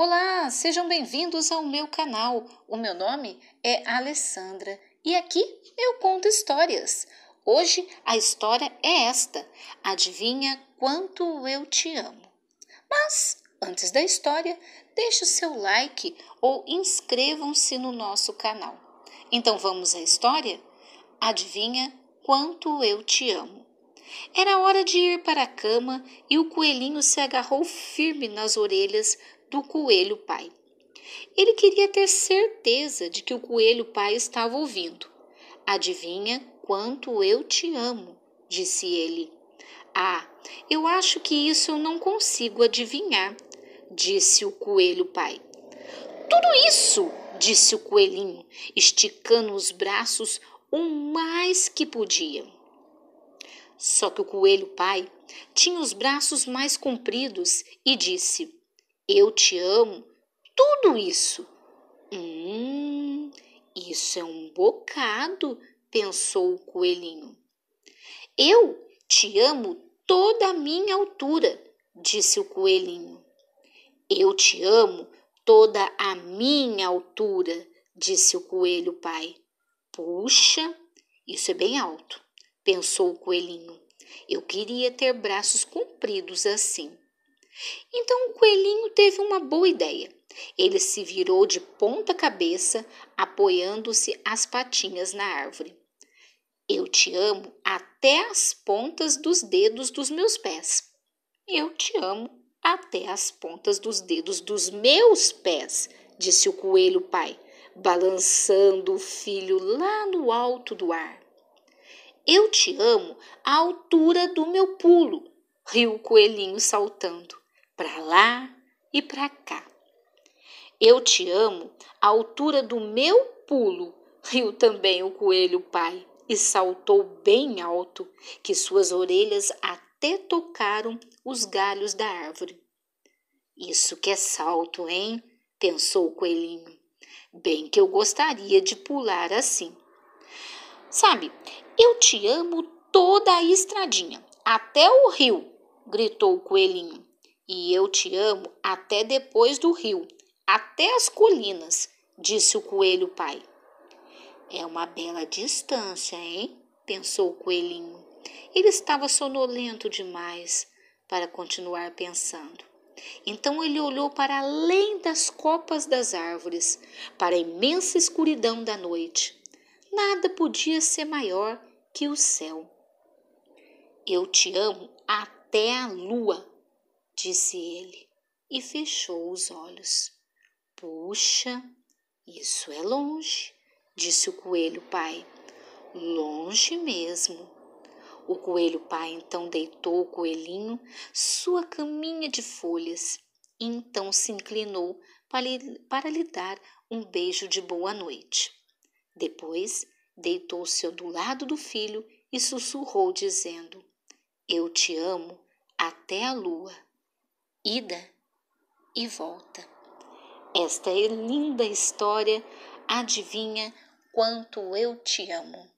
Olá, sejam bem-vindos ao meu canal. O meu nome é Alessandra e aqui eu conto histórias. Hoje a história é esta: Adivinha quanto eu te amo. Mas antes da história, deixe o seu like ou inscrevam-se no nosso canal. Então vamos à história? Adivinha quanto eu te amo. Era hora de ir para a cama e o coelhinho se agarrou firme nas orelhas do coelho pai. Ele queria ter certeza de que o coelho pai estava ouvindo. Adivinha quanto eu te amo, disse ele. Ah, eu acho que isso eu não consigo adivinhar, disse o coelho pai. Tudo isso, disse o coelhinho, esticando os braços o mais que podia. Só que o coelho pai tinha os braços mais compridos e disse: eu te amo, tudo isso. Hum, isso é um bocado, pensou o coelhinho. Eu te amo toda a minha altura, disse o coelhinho. Eu te amo toda a minha altura, disse o coelho pai. Puxa, isso é bem alto, pensou o coelhinho. Eu queria ter braços compridos assim. Então o coelhinho teve uma boa ideia. Ele se virou de ponta cabeça, apoiando-se as patinhas na árvore. Eu te amo até as pontas dos dedos dos meus pés. Eu te amo até as pontas dos dedos dos meus pés, disse o coelho pai, balançando o filho lá no alto do ar. Eu te amo à altura do meu pulo, riu o coelhinho saltando para lá e para cá. Eu te amo à altura do meu pulo, riu também o coelho pai e saltou bem alto, que suas orelhas até tocaram os galhos da árvore. Isso que é salto, hein? pensou o coelhinho. Bem que eu gostaria de pular assim. Sabe, eu te amo toda a estradinha, até o rio, gritou o coelhinho. E eu te amo até depois do rio, até as colinas, disse o coelho pai. É uma bela distância, hein? pensou o coelhinho. Ele estava sonolento demais para continuar pensando. Então ele olhou para além das copas das árvores, para a imensa escuridão da noite. Nada podia ser maior que o céu. Eu te amo até a lua, disse ele e fechou os olhos. Puxa, isso é longe, disse o coelho pai. Longe mesmo. O coelho pai então deitou o coelhinho sua caminha de folhas, e então se inclinou para lhe, para lhe dar um beijo de boa noite. Depois deitou-se do lado do filho e sussurrou, dizendo: Eu te amo até a lua ida e volta. Esta é linda história adivinha quanto eu te amo.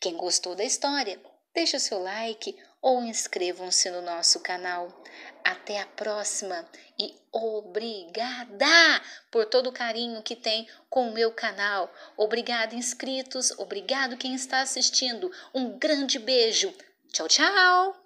Quem gostou da história, deixa seu like ou inscrevam-se no nosso canal. Até a próxima e obrigada por todo o carinho que tem com o meu canal. Obrigada, inscritos, obrigado quem está assistindo. Um grande beijo. Tchau, tchau!